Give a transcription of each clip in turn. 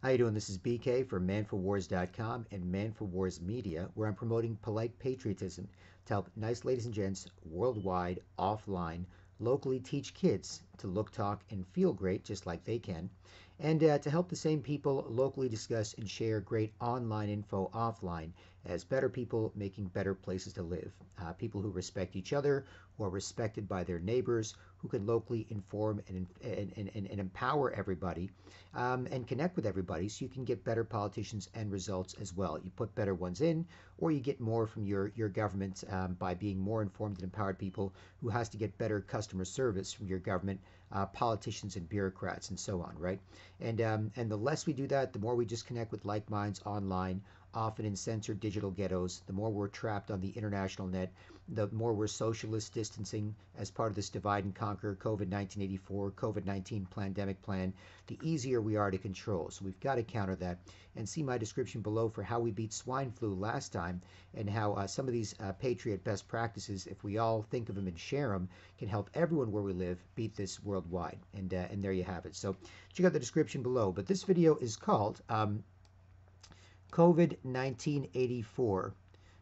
How you doing? This is BK for manforwars.com and manforwars Media, where I'm promoting polite patriotism to help nice ladies and gents worldwide, offline, locally teach kids to look, talk, and feel great just like they can, and uh, to help the same people locally discuss and share great online info offline as better people, making better places to live. Uh, people who respect each other, who are respected by their neighbors, who can locally inform and, and, and, and empower everybody um, and connect with everybody so you can get better politicians and results as well. You put better ones in, or you get more from your, your government um, by being more informed and empowered people who has to get better customer service from your government, uh, politicians and bureaucrats and so on, right? And, um, and the less we do that, the more we just connect with like minds online often in censored digital ghettos. The more we're trapped on the international net, the more we're socialist distancing as part of this divide and conquer COVID 1984, COVID 19 pandemic plan, the easier we are to control. So we've got to counter that. And see my description below for how we beat swine flu last time and how uh, some of these uh, Patriot best practices, if we all think of them and share them, can help everyone where we live beat this worldwide. And, uh, and there you have it. So check out the description below. But this video is called. Um, COVID 1984,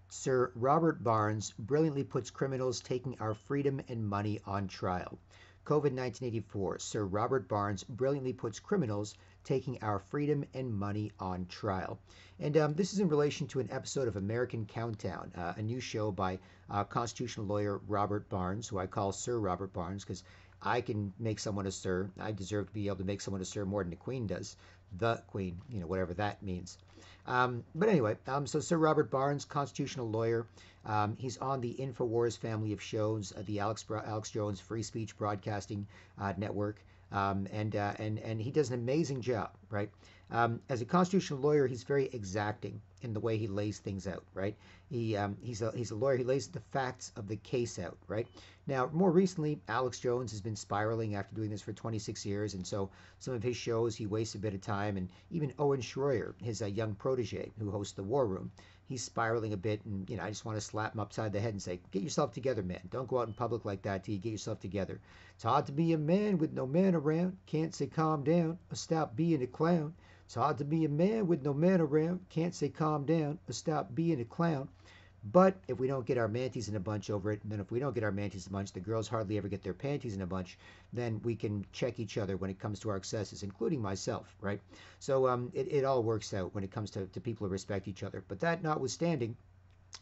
Sir Robert Barnes brilliantly puts criminals taking our freedom and money on trial. COVID 1984, Sir Robert Barnes brilliantly puts criminals taking our freedom and money on trial. And um, this is in relation to an episode of American Countdown, uh, a new show by uh, constitutional lawyer Robert Barnes, who I call Sir Robert Barnes because I can make someone a sir. I deserve to be able to make someone a sir more than the Queen does the Queen, you know, whatever that means. Um, but anyway, um, so Sir Robert Barnes, constitutional lawyer, um, he's on the Infowars family of shows, uh, the Alex Alex Jones Free Speech Broadcasting uh, Network, um, and uh, and and he does an amazing job, right? Um, as a constitutional lawyer, he's very exacting in the way he lays things out, right? He, um, he's, a, he's a lawyer, he lays the facts of the case out, right? Now, more recently, Alex Jones has been spiraling after doing this for 26 years, and so some of his shows he wastes a bit of time, and even Owen Schroyer, his uh, young protege who hosts The War Room, he's spiraling a bit, and you know I just want to slap him upside the head and say, get yourself together, man. Don't go out in public like that till you get yourself together. It's hard to be a man with no man around. Can't say calm down or stop being a clown. It's hard to be a man with no man around. Can't say calm down or stop being a clown. But if we don't get our manties in a bunch over it, and then if we don't get our manties in a bunch, the girls hardly ever get their panties in a bunch, then we can check each other when it comes to our excesses, including myself, right? So um, it, it all works out when it comes to, to people who respect each other. But that notwithstanding,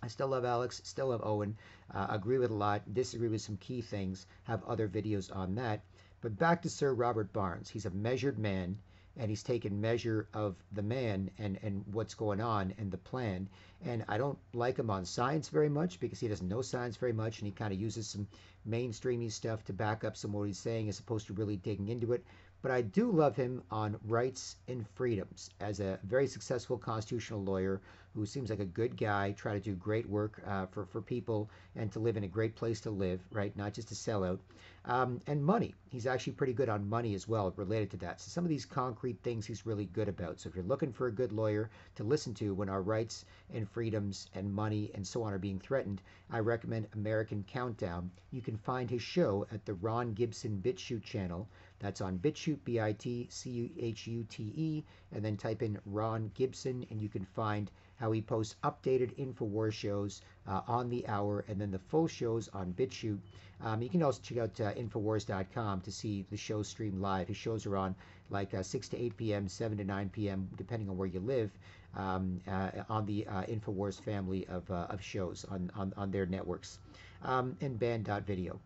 I still love Alex, still love Owen, uh, agree with a lot, disagree with some key things, have other videos on that. But back to Sir Robert Barnes. He's a measured man and he's taken measure of the man and, and what's going on and the plan. And I don't like him on science very much because he doesn't know science very much and he kind of uses some mainstreamy stuff to back up some of what he's saying as opposed to really digging into it. But I do love him on rights and freedoms as a very successful constitutional lawyer who seems like a good guy, try to do great work uh, for, for people and to live in a great place to live, right? Not just to sell out. Um, and money. He's actually pretty good on money as well, related to that. So some of these concrete things he's really good about. So if you're looking for a good lawyer to listen to when our rights and freedoms and money and so on are being threatened, I recommend American Countdown. You can find his show at the Ron Gibson BitChute channel. That's on BitChute, B I T C H U T E, and then type in Ron Gibson and you can find how he posts updated InfoWars shows uh, on the hour and then the full shows on BitChute. Um, you can also check out uh, Infowars.com to see the show stream live. His shows are on like uh, 6 to 8 p.m., 7 to 9 p.m., depending on where you live, um, uh, on the uh, Infowars family of, uh, of shows on, on, on their networks. Um, and band.video.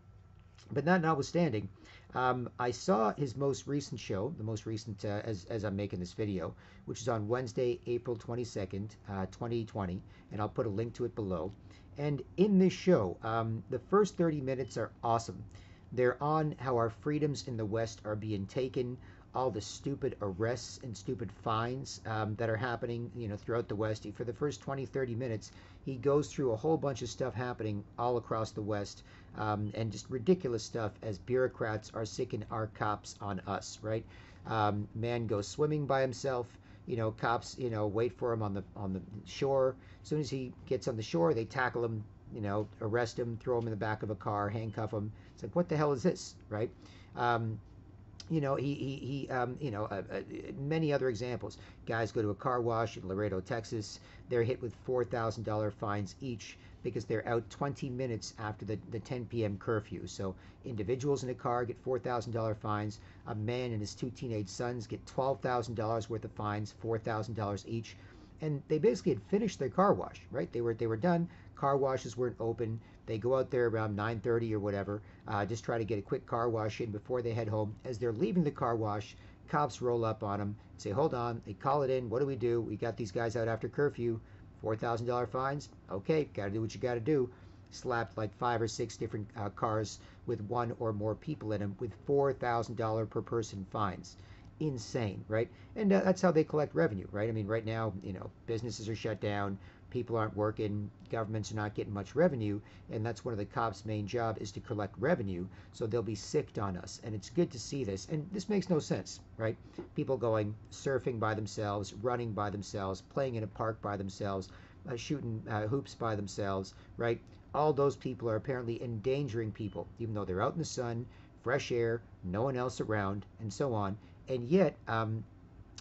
But that notwithstanding, um, I saw his most recent show, the most recent uh, as, as I'm making this video, which is on Wednesday, April 22nd, uh, 2020, and I'll put a link to it below. And in this show, um, the first 30 minutes are awesome. They're on how our freedoms in the West are being taken, all the stupid arrests and stupid fines um, that are happening you know throughout the west for the first 20 30 minutes he goes through a whole bunch of stuff happening all across the west um, and just ridiculous stuff as bureaucrats are sicking our cops on us, right? Um, man goes swimming by himself. You know, cops, you know, wait for him on the on the shore. As soon as he gets on the shore, they tackle him, you know, arrest him, throw him in the back of a car, handcuff him. It's like, what the hell is this, right? Um, you know, he, he, he um, you know, uh, uh, many other examples. Guys go to a car wash in Laredo, Texas. They're hit with $4,000 fines each because they're out 20 minutes after the, the 10 p.m. curfew. So individuals in a car get $4,000 fines. A man and his two teenage sons get $12,000 worth of fines, $4,000 each. And they basically had finished their car wash, right? They were they were done. Car washes weren't open. They go out there around 9:30 or whatever, uh, just try to get a quick car wash in before they head home. As they're leaving the car wash, cops roll up on them, say, "Hold on!" They call it in. What do we do? We got these guys out after curfew $4,000 fines? Okay, got to do what you got to do. Slapped like five or six different uh, cars with one or more people in them with $4,000 per person fines. Insane, right? And uh, that's how they collect revenue, right? I mean, right now, you know, businesses are shut down, people aren't working, governments are not getting much revenue, and that's one of the cops' main job is to collect revenue. So they'll be sicked on us, and it's good to see this. And this makes no sense, right? People going surfing by themselves, running by themselves, playing in a park by themselves, uh, shooting uh, hoops by themselves, right? All those people are apparently endangering people, even though they're out in the sun, fresh air, no one else around, and so on. And yet, um,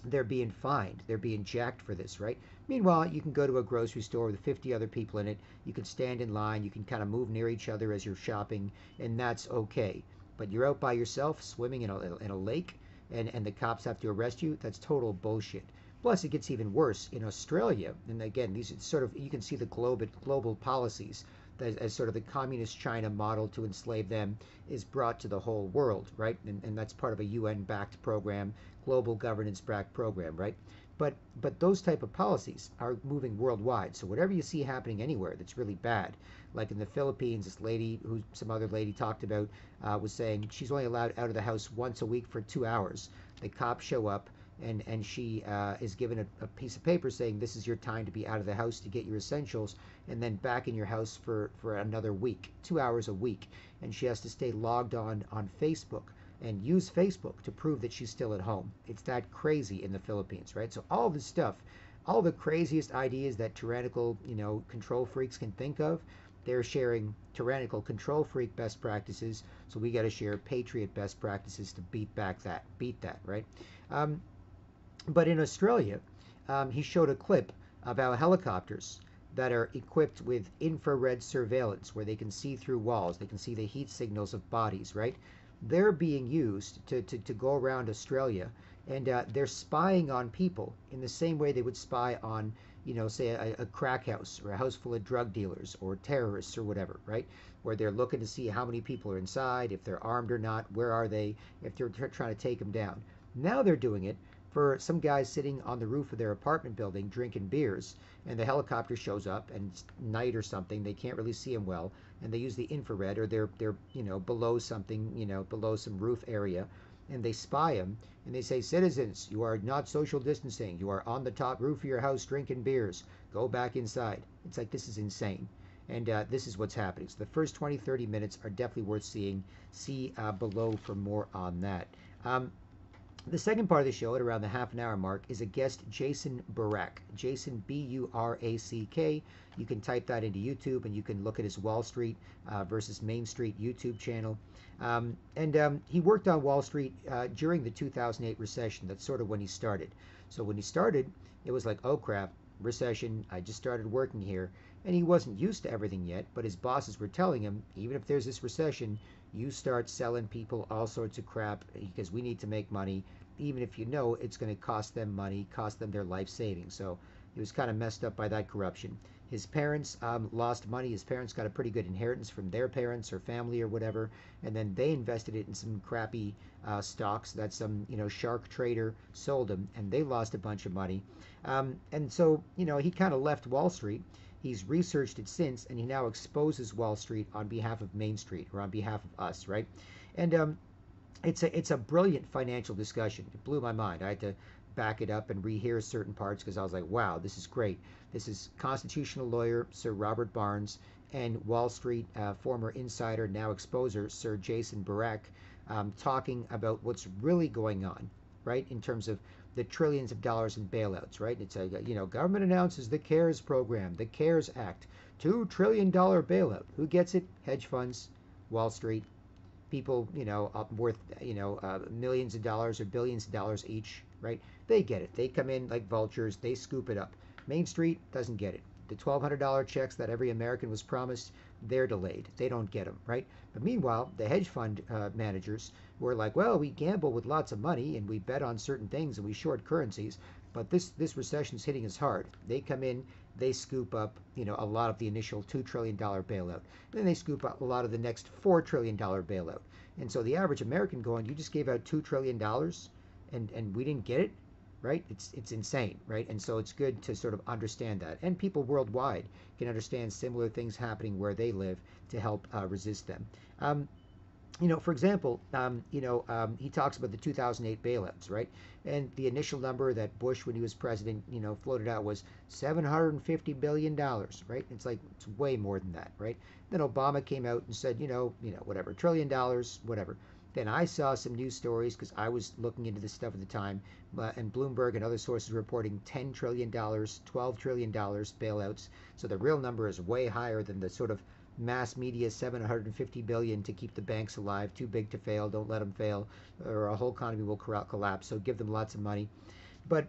they're being fined. They're being jacked for this, right? Meanwhile, you can go to a grocery store with 50 other people in it. You can stand in line. You can kind of move near each other as you're shopping, and that's okay. But you're out by yourself swimming in a, in a lake, and, and the cops have to arrest you. That's total bullshit. Plus, it gets even worse in Australia. And again, these sort of you can see the global global policies as, as, sort of the communist China model to enslave them is brought to the whole world, right? And, and that's part of a UN-backed program, global governance-backed program, right? But but those type of policies are moving worldwide. So whatever you see happening anywhere that's really bad, like in the Philippines, this lady who some other lady talked about uh, was saying she's only allowed out of the house once a week for two hours. The cops show up and and she uh, is given a, a, piece of paper saying this is your time to be out of the house to get your essentials and then back in your house for for another week two hours a week and she has to stay logged on on facebook and use facebook to prove that she's still at home it's that crazy in the philippines right so all this stuff all the craziest ideas that tyrannical you know control freaks can think of they're sharing tyrannical control freak best practices so we got to share patriot best practices to beat back that beat that right um, but in Australia, um, he showed a clip of our helicopters that are equipped with infrared surveillance, where they can see through walls, they can see the heat signals of bodies, right? They're being used to, to, to go around Australia and uh, they're spying on people in the same way they would spy on, you know, say a, a, crack house or a house full of drug dealers or terrorists or whatever, right? Where they're looking to see how many people are inside, if they're armed or not, where are they, if they're trying to take them down. Now they're doing it for some guys sitting on the roof of their apartment building drinking beers, and the helicopter shows up and it's night or something. They can't really see them well, and they use the infrared or they're they're you know below something you know below some roof area, and they spy them and they say, citizens, you are not social distancing. You are on the top roof of your house drinking beers. Go back inside. It's like this is insane. And uh, this is what's happening. So the first 20, 30 minutes are definitely worth seeing. See uh, below for more on that. Um, the second part of the show, at around the half an hour mark, is a guest, Jason Barak. Jason B U R A C K. You can type that into YouTube and you can look at his Wall Street uh, versus Main Street YouTube channel. Um, and um, he worked on Wall Street uh, during the 2008 recession. That's sort of when he started. So when he started, it was like, oh crap, recession. I just started working here. And he wasn't used to everything yet, but his bosses were telling him, even if there's this recession, you start selling people all sorts of crap because we need to make money even if you know it's going to cost them money, cost them their life savings. So he was kind of messed up by that corruption. His parents um, lost money. His parents got a pretty good inheritance from their parents or family or whatever, and then they invested it in some crappy uh, stocks that some you know shark trader sold them, and they lost a bunch of money. Um, and so you know he kind of left Wall Street. He's researched it since, and he now exposes Wall Street on behalf of Main Street or on behalf of us, right? And um, it's a it's a brilliant financial discussion. It blew my mind. I had to back it up and rehear certain parts because I was like, wow, this is great. This is constitutional lawyer Sir Robert Barnes and Wall Street uh, former insider, now exposer Sir Jason Barak, um, talking about what's really going on, right, in terms of the trillions of dollars in bailouts, right? It's a you know government announces the CARES program, the CARES Act, two trillion dollar bailout. Who gets it? Hedge funds, Wall Street, people, you know, up worth, you know, uh, millions of dollars or billions of dollars each, right? They get it. They come in like vultures. They scoop it up. Main Street doesn't get it. The $1,200 checks that every American was promised, they're delayed. They don't get them, right? But meanwhile, the hedge fund uh, managers were like, well, we gamble with lots of money and we bet on certain things and we short currencies. But this this is hitting us hard. They come in, they scoop up, you know, a lot of the initial two trillion dollar bailout. Then they scoop up a lot of the next four trillion dollar bailout. And so the average American going, you just gave out two trillion dollars, and and we didn't get it, right? It's it's insane, right? And so it's good to sort of understand that, and people worldwide can understand similar things happening where they live to help uh, resist them. Um, you know, for example, um, you know, um, he talks about the 2008 bailouts, right? And the initial number that Bush, when he was president, you know, floated out was 750 billion dollars, right? It's like it's way more than that, right? Then Obama came out and said, you know, you know, whatever, trillion dollars, whatever. Then I saw some news stories because I was looking into this stuff at the time, uh, and Bloomberg and other sources reporting 10 trillion dollars, 12 trillion dollars bailouts. So the real number is way higher than the sort of mass media 750 billion to keep the banks alive too big to fail don't let them fail or our whole economy will collapse so give them lots of money but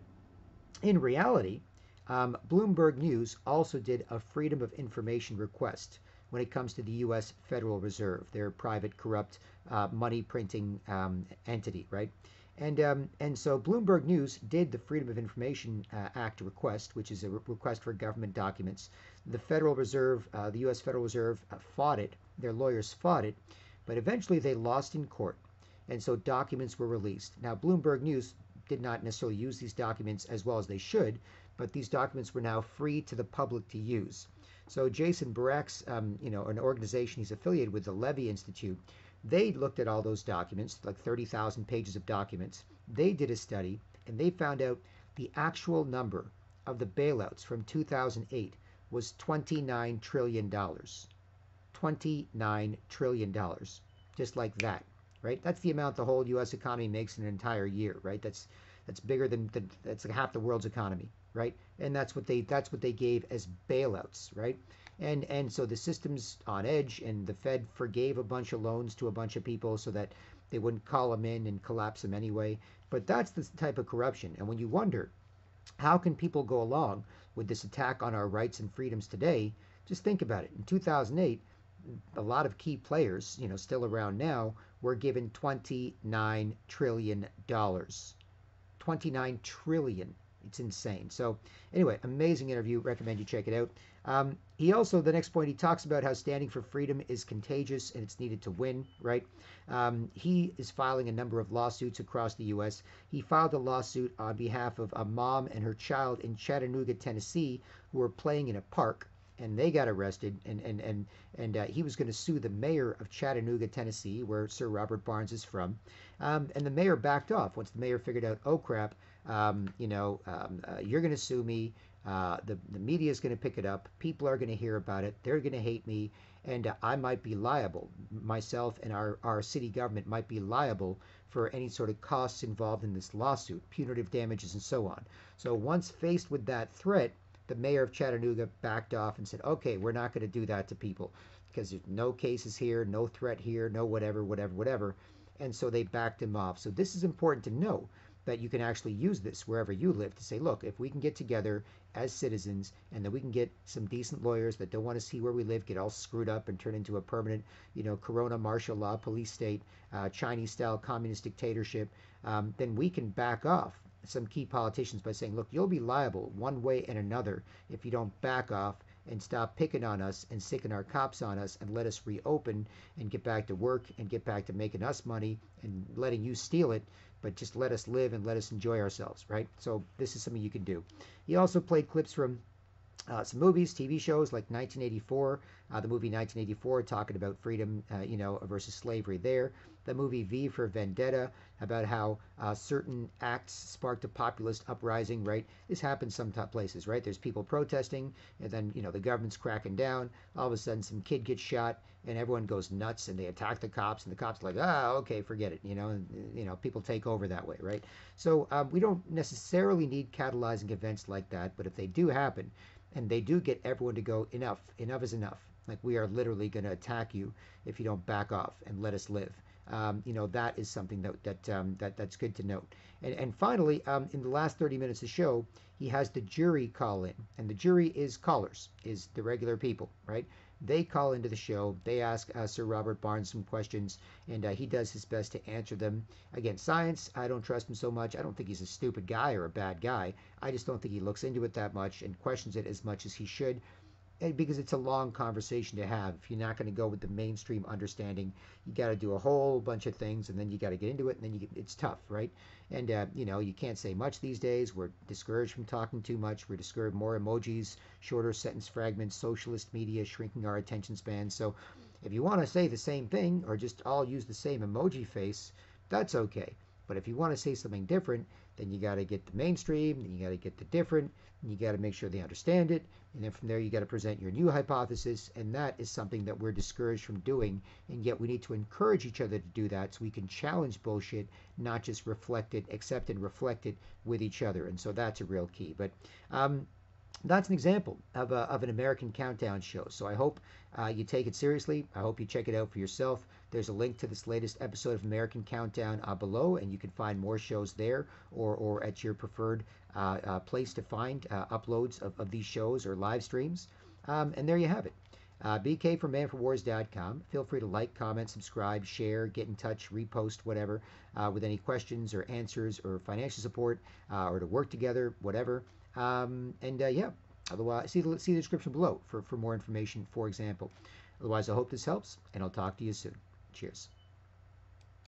in reality um, bloomberg news also did a freedom of information request when it comes to the u.s federal reserve their private corrupt uh, money printing um, entity right and um, and so Bloomberg News did the Freedom of Information uh, Act request, which is a re- request for government documents. The Federal Reserve, uh, the U.S. Federal Reserve, uh, fought it. Their lawyers fought it, but eventually they lost in court, and so documents were released. Now Bloomberg News did not necessarily use these documents as well as they should, but these documents were now free to the public to use. So Jason Barak's, um, you know, an organization he's affiliated with, the Levy Institute they looked at all those documents, like 30,000 pages of documents. They did a study and they found out the actual number of the bailouts from 2008 was $29 trillion. $29 trillion, just like that, right? That's the amount the whole U.S. economy makes in an entire year, right? That's that's bigger than, that's like half the world's economy, right? And that's what they that's what they gave as bailouts, right? and and so the system's on edge, and the Fed forgave a bunch of loans to a bunch of people so that they wouldn't call them in and collapse them anyway. But that's the type of corruption. And when you wonder how can people go along with this attack on our rights and freedoms today, just think about it. In 2008, a lot of key players, you know, still around now, were given 29 trillion dollars. 29 trillion it's insane. So, anyway, amazing interview. Recommend you check it out. Um, he also, the next point, he talks about how standing for freedom is contagious and it's needed to win, right? Um, he is filing a number of lawsuits across the U.S. He filed a lawsuit on behalf of a mom and her child in Chattanooga, Tennessee, who were playing in a park and they got arrested and and and and uh, he was going to sue the mayor of Chattanooga, Tennessee, where Sir Robert Barnes is from. Um, and the mayor backed off once the mayor figured out, oh crap, um, you know, um, uh, you're going to sue me. Uh, the, the media is going to pick it up. People are going to hear about it. They're going to hate me. And uh, I might be liable. Myself and our, our city government might be liable for any sort of costs involved in this lawsuit, punitive damages, and so on. So once faced with that threat, the mayor of Chattanooga backed off and said, okay, we're not going to do that to people because there's no cases here, no threat here, no whatever, whatever, whatever. And so they backed him off. So this is important to know that you can actually use this wherever you live to say, look, if we can get together as citizens and that we can get some decent lawyers that don't want to see where we live get all screwed up and turn into a permanent, you know, corona martial law police state, uh, Chinese style communist dictatorship, um, then we can back off some key politicians by saying, look, you'll be liable one way and another if you don't back off and stop picking on us and sicking our cops on us and let us reopen and get back to work and get back to making us money and letting you steal it, but just let us live and let us enjoy ourselves, right? So this is something you can do. He also played clips from uh, some movies, TV shows like 1984, uh, the movie 1984, talking about freedom, uh, you know, versus slavery there. The movie V for Vendetta, about how uh, certain acts sparked a populist uprising, right? This happens some places, right? There's people protesting, and then, you know, the government's cracking down. All of a sudden, some kid gets shot, and everyone goes nuts, and they attack the cops, and the cops are like, ah, okay, forget it, you know, and, uh, you know, people take over that way, right? So um, we don't necessarily need catalyzing events like that, but if they do happen, and they do get everyone to go enough enough is enough like we are literally going to attack you if you don't back off and let us live um, you know that is something that that, um, that that's good to note and, and finally um, in the last 30 minutes of the show he has the jury call in and the jury is callers is the regular people right they call into the show. They ask uh, Sir Robert Barnes some questions, and uh, he does his best to answer them. Again, science, I don't trust him so much. I don't think he's a stupid guy or a bad guy. I just don't think he looks into it that much and questions it as much as he should. Eh, because it's a long conversation to have. If you're not going to go with the mainstream understanding, you got to do a whole bunch of things, and then you got to get into it, and then you get, it's tough, right? And uh, you know, you can't say much these days. We're discouraged from talking too much. We're discouraged more emojis, shorter sentence fragments, socialist media shrinking our attention span. So, if you want to say the same thing or just all use the same emoji face, that's okay. But if you want to say something different, then you got to get the mainstream, then you got to get the different, you got to make sure they understand it, and then from there you got to present your new hypothesis, and that is something that we're discouraged from doing, and yet we need to encourage each other to do that so we can challenge bullshit, not just reflect it, accept and reflect it with each other, and so that's a real key. But um, that's an example of, a, of an American countdown show. So I hope uh, you take it seriously. I hope you check it out for yourself. There's a link to this latest episode of American Countdown uh, below, and you can find more shows there or, or at your preferred uh, uh, place to find uh, uploads of, of these shows or live streams. Um, and there you have it. Uh, BK from manforwars.com. Feel free to like, comment, subscribe, share, get in touch, repost, whatever, uh, with any questions or answers or financial support uh, or to work together, whatever. Um, and yeah, otherwise, see the, see the description below for, for more information, for example. Otherwise, I hope this helps, and I'll talk to you soon. Cheers.